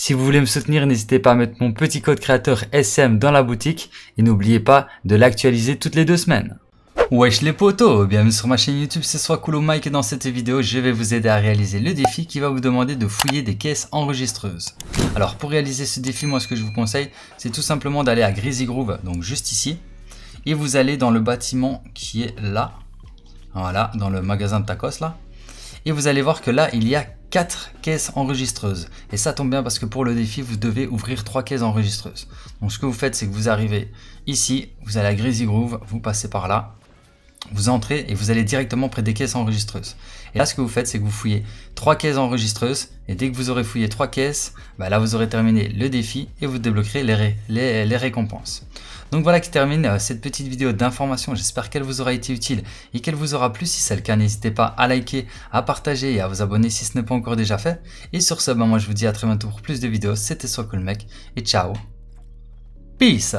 Si vous voulez me soutenir, n'hésitez pas à mettre mon petit code créateur SM dans la boutique et n'oubliez pas de l'actualiser toutes les deux semaines. Wesh les potos, bienvenue sur ma chaîne YouTube, c'est soit Cool Mike et dans cette vidéo je vais vous aider à réaliser le défi qui va vous demander de fouiller des caisses enregistreuses. Alors pour réaliser ce défi, moi ce que je vous conseille, c'est tout simplement d'aller à Greasy Groove, donc juste ici, et vous allez dans le bâtiment qui est là, voilà, dans le magasin de tacos là, et vous allez voir que là il y a 4 caisses enregistreuses. Et ça tombe bien parce que pour le défi, vous devez ouvrir 3 caisses enregistreuses. Donc ce que vous faites, c'est que vous arrivez ici, vous allez à Greasy Groove, vous passez par là, vous entrez et vous allez directement près des caisses enregistreuses. Et là, ce que vous faites, c'est que vous fouillez trois caisses enregistreuses. Et dès que vous aurez fouillé trois caisses, bah là, vous aurez terminé le défi et vous débloquerez les, récompenses. Donc voilà qui termine euh, cette petite vidéo d'information. J'espère qu'elle vous aura été utile et qu'elle vous aura plu. Si c'est le cas, n'hésitez pas à liker, à partager et à vous abonner si ce n'est pas encore déjà fait. Et sur ce, bah moi je vous dis à très bientôt pour plus de vidéos. C'était Soit et ciao. Peace